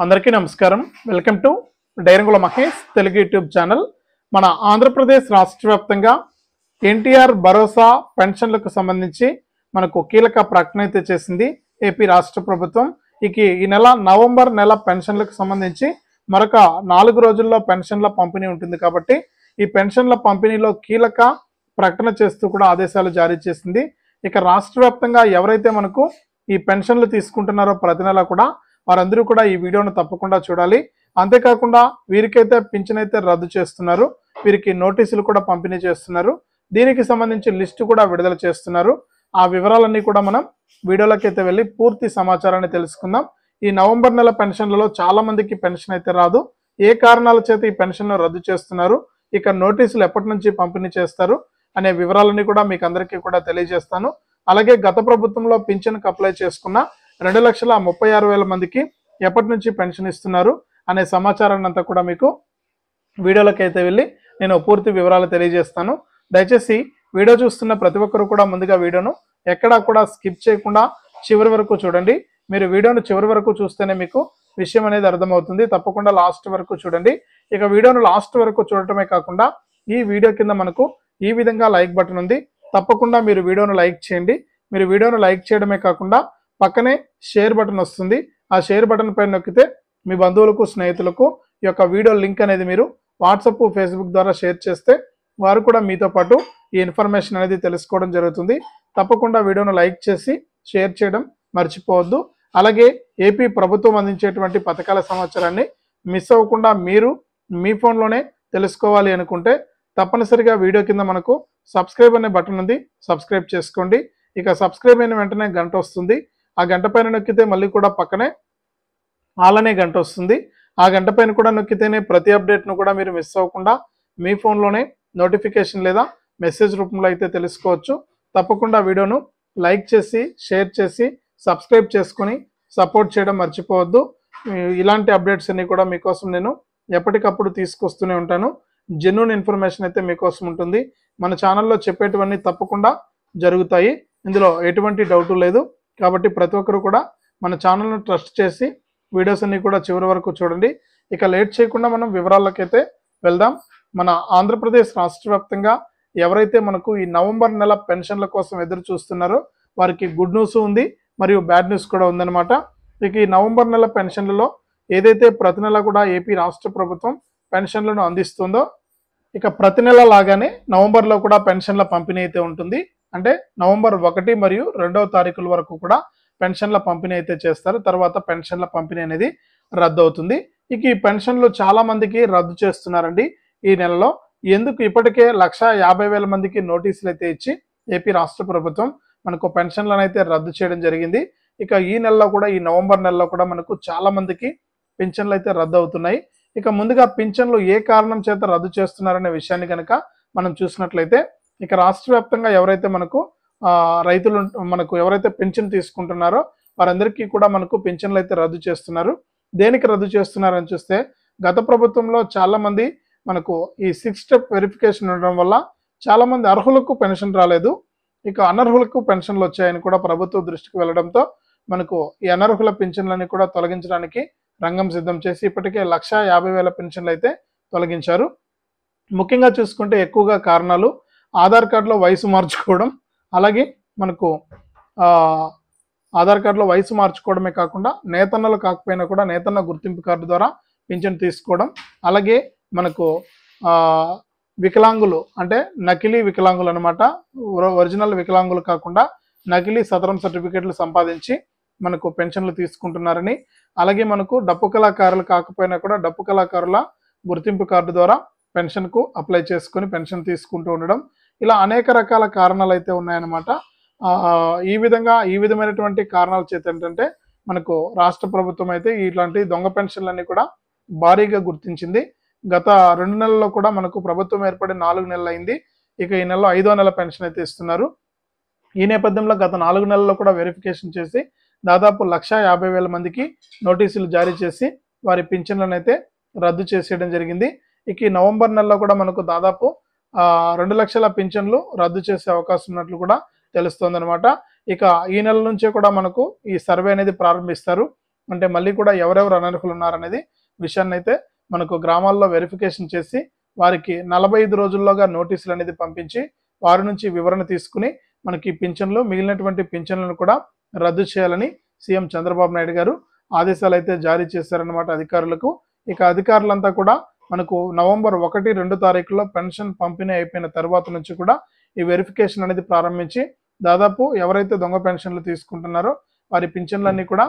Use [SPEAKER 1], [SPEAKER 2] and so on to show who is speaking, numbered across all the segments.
[SPEAKER 1] అందరికీ నమస్కారం welcome to డైరంగుల మహేష్ తెలుగు యూట్యూబ్ ఛానల్ మన ఆంధ్రప్రదేశ్ రాష్ట్ర వ్యాప్తంగా ఎన్టీఆర్ భరోసా పెన్షన్లకు సంబంధించి మనకు కీలక ప్రకటన అయితే చేసింది ఏపీ రాష్ట్ర ప్రభుత్వం ఇక ఈ నెల నవంబర్ నెల పెన్షన్లకు సంబంధించి మరొక నాలుగు రోజుల్లో పెన్షన్ల పంపిణీ ఉంటుంది కాబట్టి ఈ పెన్షన్ల పంపిణీలో కీలక ప్రకటన చేస్తూ కూడా ఆదేశాలు జారీ చేసింది ఇక రాష్ట్ర ఎవరైతే మనకు ఈ పెన్షన్లు తీసుకుంటున్నారో ప్రతి నెల కూడా వారందరూ కూడా ఈ వీడియోను తప్పకుండా చూడాలి అంతేకాకుండా వీరికైతే పింఛన్ అయితే రద్దు చేస్తున్నారు వీరికి నోటీసులు కూడా పంపిణీ చేస్తున్నారు దీనికి సంబంధించి లిస్టు కూడా విడుదల చేస్తున్నారు ఆ వివరాలన్నీ కూడా మనం వీడియోలకైతే వెళ్ళి పూర్తి సమాచారాన్ని తెలుసుకుందాం ఈ నవంబర్ నెల పెన్షన్లలో చాలా మందికి పెన్షన్ అయితే రాదు ఏ కారణాల చేత ఈ పెన్షన్ను రద్దు చేస్తున్నారు ఇక నోటీసులు ఎప్పటి నుంచి పంపిణీ చేస్తారు అనే వివరాలన్నీ కూడా మీకు అందరికీ కూడా తెలియజేస్తాను అలాగే గత ప్రభుత్వంలో పింఛన్కి అప్లై చేసుకున్న రెండు లక్షల ముప్పై ఆరు వేల మందికి ఎప్పటి నుంచి పెన్షన్ ఇస్తున్నారు అనే సమాచారాన్ని అంతా కూడా మీకు వీడియోలోకి అయితే వెళ్ళి నేను పూర్తి వివరాలు తెలియజేస్తాను దయచేసి వీడియో చూస్తున్న ప్రతి ఒక్కరు కూడా ముందుగా వీడియోను ఎక్కడా కూడా స్కిప్ చేయకుండా చివరి వరకు చూడండి మీరు వీడియోను చివరి వరకు చూస్తేనే మీకు విషయం అనేది అర్థమవుతుంది తప్పకుండా లాస్ట్ వరకు చూడండి ఇక వీడియోను లాస్ట్ వరకు చూడటమే కాకుండా ఈ వీడియో కింద మనకు ఈ విధంగా లైక్ బటన్ ఉంది తప్పకుండా మీరు వీడియోను లైక్ చేయండి మీరు వీడియోను లైక్ చేయడమే కాకుండా పక్కనే షేర్ బటన్ వస్తుంది ఆ షేర్ బటన్ పైన నొక్కితే మీ బంధువులకు స్నేహితులకు ఈ యొక్క వీడియో లింక్ అనేది మీరు వాట్సప్ ఫేస్బుక్ ద్వారా షేర్ చేస్తే వారు కూడా మీతో పాటు ఈ ఇన్ఫర్మేషన్ అనేది తెలుసుకోవడం జరుగుతుంది తప్పకుండా వీడియోను లైక్ చేసి షేర్ చేయడం మర్చిపోవద్దు అలాగే ఏపీ ప్రభుత్వం అందించేటువంటి పథకాల సమాచారాన్ని మిస్ అవ్వకుండా మీరు మీ ఫోన్లోనే తెలుసుకోవాలి అనుకుంటే తప్పనిసరిగా వీడియో కింద మనకు సబ్స్క్రైబ్ అనే బటన్ ఉంది సబ్స్క్రైబ్ చేసుకోండి ఇక సబ్స్క్రైబ్ అయిన వెంటనే గంట వస్తుంది ఆ గంట పైన నొక్కితే మళ్ళీ కూడా పక్కనే ఆలనే గంట వస్తుంది ఆ గంట పైన కూడా నొక్కితేనే ప్రతి అప్డేట్ను కూడా మీరు మిస్ అవ్వకుండా మీ ఫోన్లోనే నోటిఫికేషన్ లేదా మెసేజ్ రూపంలో అయితే తెలుసుకోవచ్చు తప్పకుండా వీడియోను లైక్ చేసి షేర్ చేసి సబ్స్క్రైబ్ చేసుకొని సపోర్ట్ చేయడం మర్చిపోవద్దు ఇలాంటి అప్డేట్స్ అన్నీ కూడా మీకోసం నేను ఎప్పటికప్పుడు తీసుకొస్తూనే ఉంటాను జెన్యున్ ఇన్ఫర్మేషన్ అయితే మీకోసం ఉంటుంది మన ఛానల్లో చెప్పేటివన్నీ తప్పకుండా జరుగుతాయి ఇందులో ఎటువంటి డౌటు లేదు కాబట్టి ప్రతి ఒక్కరు కూడా మన ఛానల్ను ట్రస్ట్ చేసి వీడియోస్ అన్ని కూడా చివరి వరకు చూడండి ఇక లేట్ చేయకుండా మనం వివరాలకైతే వెళ్దాం మన ఆంధ్రప్రదేశ్ రాష్ట్ర ఎవరైతే మనకు ఈ నవంబర్ నెల పెన్షన్ల కోసం ఎదురు చూస్తున్నారో వారికి గుడ్ న్యూస్ ఉంది మరియు బ్యాడ్ న్యూస్ కూడా ఉందన్నమాట ఇక ఈ నవంబర్ నెల పెన్షన్లలో ఏదైతే ప్రతి నెల కూడా ఏపీ రాష్ట్ర ప్రభుత్వం పెన్షన్లను అందిస్తుందో ఇక ప్రతి నెల లాగానే నవంబర్లో కూడా పెన్షన్ల పంపిణీ అయితే ఉంటుంది అంటే నవంబర్ ఒకటి మరియు రెండవ తారీఖుల వరకు కూడా పెన్షన్ల పంపిణీ అయితే చేస్తారు తర్వాత పెన్షన్ల పంపిణీ అనేది రద్దు అవుతుంది ఇక ఈ పెన్షన్లు చాలా మందికి రద్దు చేస్తున్నారండి ఈ నెలలో ఎందుకు ఇప్పటికే లక్ష యాభై వేల మందికి నోటీసులు అయితే ఇచ్చి ఏపీ రాష్ట్ర ప్రభుత్వం మనకు పెన్షన్లను అయితే రద్దు చేయడం జరిగింది ఇక ఈ నెలలో కూడా ఈ నవంబర్ నెలలో కూడా మనకు చాలా మందికి పింఛన్లు అయితే రద్దు అవుతున్నాయి ఇక ముందుగా పింఛన్లు ఏ కారణం చేత రద్దు చేస్తున్నారనే విషయాన్ని కనుక మనం చూసినట్లయితే ఇక రాష్ట్ర వ్యాప్తంగా ఎవరైతే మనకు రైతులు మనకు ఎవరైతే పెన్షన్ తీసుకుంటున్నారో వారందరికీ కూడా మనకు పెన్షన్లు అయితే రద్దు చేస్తున్నారు దేనికి రద్దు చేస్తున్నారని చూస్తే గత ప్రభుత్వంలో చాలామంది మనకు ఈ సిక్స్ స్టెప్ వెరిఫికేషన్ ఉండడం వల్ల చాలామంది అర్హులకు పెన్షన్ రాలేదు ఇక అనర్హులకు పెన్షన్లు వచ్చాయని కూడా ప్రభుత్వ దృష్టికి వెళ్ళడంతో మనకు ఈ అనర్హుల పెన్షన్లని కూడా తొలగించడానికి రంగం సిద్ధం చేసి ఇప్పటికే లక్ష యాభై వేల పెన్షన్లు అయితే తొలగించారు ముఖ్యంగా చూసుకుంటే ఎక్కువగా కారణాలు ఆధార్ కార్డులో వయసు మార్చుకోవడం అలాగే మనకు ఆధార్ కార్డులో వయసు మార్చుకోవడమే కాకుండా నేతన్నలు కాకపోయినా కూడా నేతన్న గుర్తింపు కార్డు ద్వారా పింఛన్ తీసుకోవడం అలాగే మనకు వికలాంగులు అంటే నకిలీ వికలాంగులు అనమాట ఒరిజినల్ వికలాంగులు కాకుండా నకిలీ సదరం సర్టిఫికేట్లు సంపాదించి మనకు పెన్షన్లు తీసుకుంటున్నారని అలాగే మనకు డప్పు కళాకారులు కాకపోయినా కూడా డప్పు కళాకారుల గుర్తింపు కార్డు ద్వారా పెన్షన్కు అప్లై చేసుకొని పెన్షన్ తీసుకుంటూ ఉండడం ఇలా అనేక రకాల కారణాలు అయితే ఉన్నాయన్నమాట ఈ విధంగా ఈ విధమైనటువంటి కారణాల చేత ఏంటంటే మనకు రాష్ట్ర ప్రభుత్వం అయితే ఇట్లాంటి దొంగ పెన్షన్లన్నీ కూడా భారీగా గుర్తించింది గత రెండు నెలల్లో కూడా మనకు ప్రభుత్వం ఏర్పడి నాలుగు నెలలు అయింది ఇక ఈ నెలలో ఐదో నెల పెన్షన్ అయితే ఇస్తున్నారు ఈ నేపథ్యంలో గత నాలుగు నెలల్లో కూడా వెరిఫికేషన్ చేసి దాదాపు లక్ష యాభై వేల మందికి నోటీసులు జారీ చేసి వారి పింఛన్లను అయితే రద్దు చేసేయడం జరిగింది ఇక ఈ నవంబర్ నెలలో కూడా మనకు దాదాపు రెండు లక్షల పింఛన్లు రద్దు చేసే అవకాశం ఉన్నట్లు కూడా తెలుస్తోందనమాట ఇక ఈ నెల నుంచే కూడా మనకు ఈ సర్వే అనేది ప్రారంభిస్తారు అంటే మళ్ళీ కూడా ఎవరెవరు అనర్హులు ఉన్నారనేది విషయాన్ని అయితే మనకు గ్రామాల్లో వెరిఫికేషన్ చేసి వారికి నలభై రోజుల్లోగా నోటీసులు అనేది పంపించి వారి నుంచి వివరణ తీసుకుని మనకి పింఛన్లు మిగిలినటువంటి పింఛన్లను కూడా రద్దు చేయాలని సీఎం చంద్రబాబు నాయుడు గారు ఆదేశాలు అయితే జారీ చేశారన్నమాట అధికారులకు ఇక అధికారులంతా కూడా మనకు నవంబర్ ఒకటి రెండు తారీఖులో పెన్షన్ పంపిణీ అయిపోయిన తర్వాత నుంచి కూడా ఈ వెరిఫికేషన్ అనేది ప్రారంభించి దాదాపు ఎవరైతే దొంగ పెన్షన్లు తీసుకుంటున్నారో వారి పింఛన్లన్నీ కూడా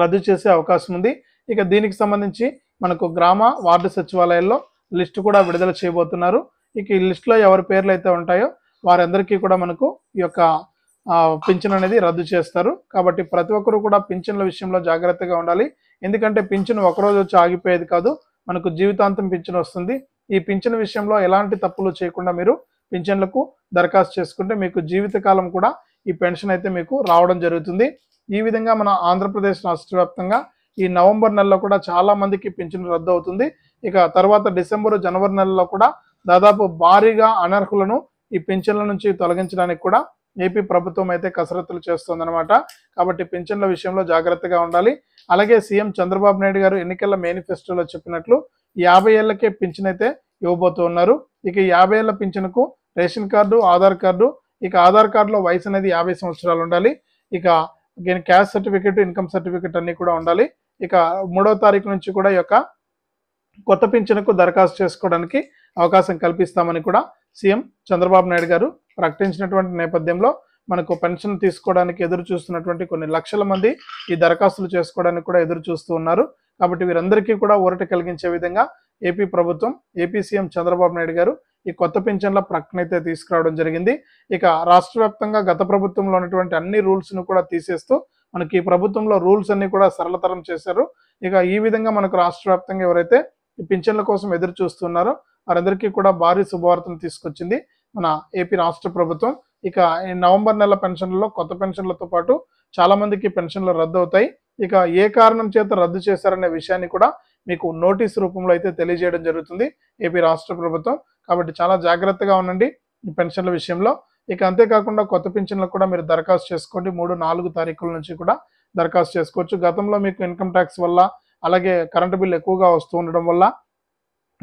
[SPEAKER 1] రద్దు చేసే అవకాశం ఉంది ఇక దీనికి సంబంధించి మనకు గ్రామ వార్డు సచివాలయాల్లో లిస్ట్ కూడా విడుదల చేయబోతున్నారు ఇక ఈ లిస్టులో ఎవరి పేర్లు అయితే ఉంటాయో వారందరికీ కూడా మనకు ఈ యొక్క పింఛన్ అనేది రద్దు చేస్తారు కాబట్టి ప్రతి ఒక్కరు కూడా పింఛన్ల విషయంలో జాగ్రత్తగా ఉండాలి ఎందుకంటే పింఛన్ ఒకరోజు వచ్చి ఆగిపోయేది కాదు మనకు జీవితాంతం పింఛన్ వస్తుంది ఈ పింఛన్ విషయంలో ఎలాంటి తప్పులు చేయకుండా మీరు పింఛన్లకు దరఖాస్తు చేసుకుంటే మీకు జీవితకాలం కూడా ఈ పెన్షన్ అయితే మీకు రావడం జరుగుతుంది ఈ విధంగా మన ఆంధ్రప్రదేశ్ రాష్ట్ర వ్యాప్తంగా ఈ నవంబర్ నెలలో కూడా చాలా మందికి పింఛన్ రద్దు అవుతుంది ఇక తర్వాత డిసెంబర్ జనవరి నెలలో కూడా దాదాపు భారీగా అనర్హులను ఈ పింఛన్ల నుంచి తొలగించడానికి కూడా ఏపీ ప్రభుత్వం అయితే కసరత్తులు చేస్తుంది కాబట్టి పింఛన్ల విషయంలో జాగ్రత్తగా ఉండాలి అలాగే సీఎం చంద్రబాబు నాయుడు గారు ఎన్నికల మేనిఫెస్టోలో చెప్పినట్లు యాభై ఏళ్లకే పింఛన్ అయితే ఇవ్వబోతూ ఉన్నారు ఇక యాభై ఏళ్ల పింఛన్కు రేషన్ కార్డు ఆధార్ కార్డు ఇక ఆధార్ కార్డులో వయసు అనేది యాభై సంవత్సరాలు ఉండాలి ఇక క్యాష్ సర్టిఫికెట్ ఇన్కమ్ సర్టిఫికెట్ అన్నీ కూడా ఉండాలి ఇక మూడవ తారీఖు నుంచి కూడా ఈ యొక్క కొత్త పింఛన్కు దరఖాస్తు చేసుకోవడానికి అవకాశం కల్పిస్తామని కూడా సీఎం చంద్రబాబు నాయుడు గారు ప్రకటించినటువంటి నేపథ్యంలో మనకు పెన్షన్ తీసుకోవడానికి ఎదురు చూస్తున్నటువంటి కొన్ని లక్షల మంది ఈ దరఖాస్తులు చేసుకోవడానికి కూడా ఎదురు చూస్తూ ఉన్నారు కాబట్టి వీరందరికీ కూడా ఊరట కలిగించే విధంగా ఏపీ ప్రభుత్వం ఏపీ సీఎం చంద్రబాబు నాయుడు గారు ఈ కొత్త పింఛన్ల ప్రకటన అయితే తీసుకురావడం జరిగింది ఇక రాష్ట్ర గత ప్రభుత్వంలో ఉన్నటువంటి అన్ని రూల్స్ను కూడా తీసేస్తూ మనకి ఈ ప్రభుత్వంలో రూల్స్ అన్ని కూడా సరళతరం చేశారు ఇక ఈ విధంగా మనకు రాష్ట్ర వ్యాప్తంగా ఎవరైతే ఈ పింఛన్ల కోసం ఎదురు చూస్తున్నారో వారందరికీ కూడా భారీ శుభవార్తను తీసుకొచ్చింది మన ఏపీ రాష్ట్ర ప్రభుత్వం ఇక నవంబర్ నెల పెన్షన్లలో కొత్త పెన్షన్లతో పాటు చాలా మందికి పెన్షన్లు రద్దు అవుతాయి ఇక ఏ కారణం చేత రద్దు చేశారనే విషయాన్ని కూడా మీకు నోటీస్ రూపంలో అయితే తెలియజేయడం జరుగుతుంది ఏపీ రాష్ట్ర ప్రభుత్వం కాబట్టి చాలా జాగ్రత్తగా ఉండండి ఈ పెన్షన్ల విషయంలో ఇక అంతేకాకుండా కొత్త పెన్షన్లకు కూడా మీరు దరఖాస్తు చేసుకోండి మూడు నాలుగు తారీఖుల నుంచి కూడా దరఖాస్తు చేసుకోవచ్చు గతంలో మీకు ఇన్కమ్ ట్యాక్స్ వల్ల అలాగే కరెంటు బిల్ ఎక్కువగా వస్తూ ఉండడం వల్ల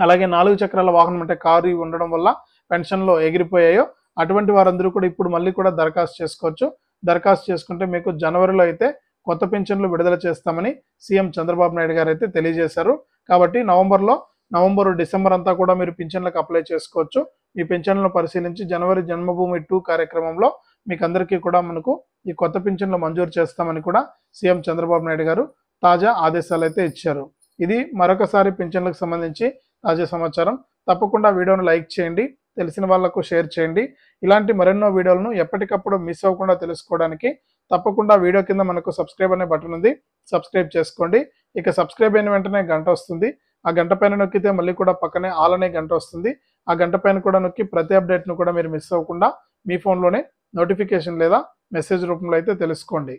[SPEAKER 1] అలాగే నాలుగు చక్రాల వాహనం అంటే కారు ఉండడం వల్ల పెన్షన్లో ఎగిరిపోయాయో అటువంటి వారందరూ కూడా ఇప్పుడు మళ్ళీ కూడా దరఖాస్తు చేసుకోవచ్చు దరఖాస్తు చేసుకుంటే మీకు జనవరిలో అయితే కొత్త పెన్షన్లు విడుదల చేస్తామని సీఎం చంద్రబాబు నాయుడు గారు అయితే తెలియజేశారు కాబట్టి నవంబర్లో నవంబర్ డిసెంబర్ అంతా కూడా మీరు పింఛన్లకు అప్లై చేసుకోవచ్చు ఈ పెన్షన్లను పరిశీలించి జనవరి జన్మభూమి టూ కార్యక్రమంలో మీకు అందరికీ కూడా మనకు ఈ కొత్త పింఛన్లు మంజూరు చేస్తామని కూడా సీఎం చంద్రబాబు నాయుడు గారు తాజా ఆదేశాలు అయితే ఇచ్చారు ఇది మరొకసారి పింఛన్లకు సంబంధించి తాజా సమాచారం తప్పకుండా వీడియోను లైక్ చేయండి తెలిసిన వాళ్లకు షేర్ చేయండి ఇలాంటి మరెన్నో వీడియోలను ఎప్పటికప్పుడు మిస్ అవ్వకుండా తెలుసుకోవడానికి తప్పకుండా వీడియో కింద మనకు సబ్స్క్రైబ్ అనే బటన్ ఉంది సబ్స్క్రైబ్ చేసుకోండి ఇక సబ్స్క్రైబ్ అయిన వెంటనే గంట వస్తుంది ఆ గంట పైన నొక్కితే మళ్ళీ కూడా పక్కనే ఆల్ అనే గంట వస్తుంది ఆ గంట పైన కూడా నొక్కి ప్రతి అప్డేట్ను కూడా మీరు మిస్ అవ్వకుండా మీ ఫోన్లోనే నోటిఫికేషన్ లేదా మెసేజ్ రూపంలో అయితే తెలుసుకోండి